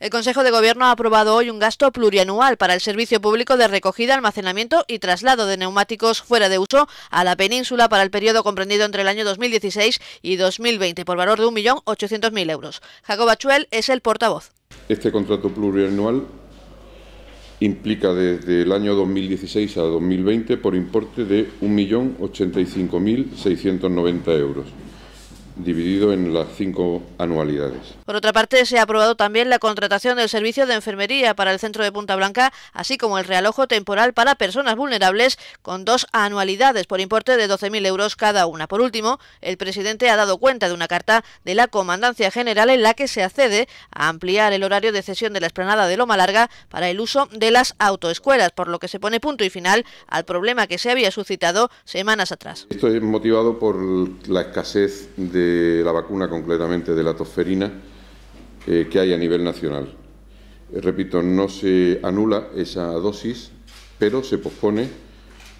El Consejo de Gobierno ha aprobado hoy un gasto plurianual para el servicio público de recogida, almacenamiento y traslado de neumáticos fuera de uso a la península para el periodo comprendido entre el año 2016 y 2020 por valor de 1.800.000 euros. Jacob Achuel es el portavoz. Este contrato plurianual implica desde el año 2016 a 2020 por importe de 1.085.690 euros dividido en las cinco anualidades. Por otra parte, se ha aprobado también la contratación del servicio de enfermería para el centro de Punta Blanca, así como el realojo temporal para personas vulnerables con dos anualidades por importe de 12.000 euros cada una. Por último, el presidente ha dado cuenta de una carta de la Comandancia General en la que se accede a ampliar el horario de cesión de la esplanada de Loma Larga para el uso de las autoescuelas, por lo que se pone punto y final al problema que se había suscitado semanas atrás. Esto es motivado por la escasez de la vacuna, concretamente de la tosferina, eh, que hay a nivel nacional. Eh, repito, no se anula esa dosis, pero se pospone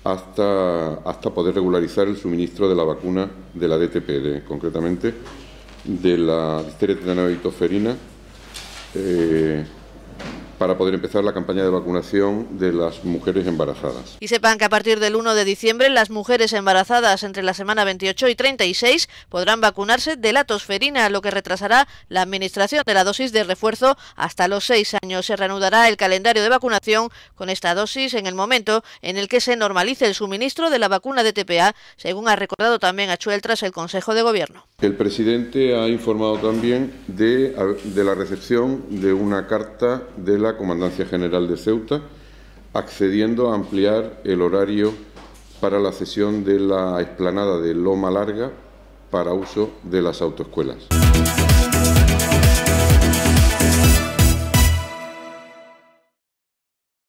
hasta, hasta poder regularizar el suministro de la vacuna de la DTP, concretamente de la difteria, y tosferina. Eh, para poder empezar la campaña de vacunación de las mujeres embarazadas. Y sepan que a partir del 1 de diciembre las mujeres embarazadas entre la semana 28 y 36 podrán vacunarse de la tosferina, lo que retrasará la administración de la dosis de refuerzo hasta los seis años. Se reanudará el calendario de vacunación con esta dosis en el momento en el que se normalice el suministro de la vacuna de TPA, según ha recordado también Achuel tras el Consejo de Gobierno. El presidente ha informado también de, de la recepción de una carta de la Comandancia General de Ceuta, accediendo a ampliar el horario para la cesión de la explanada de Loma Larga para uso de las autoescuelas.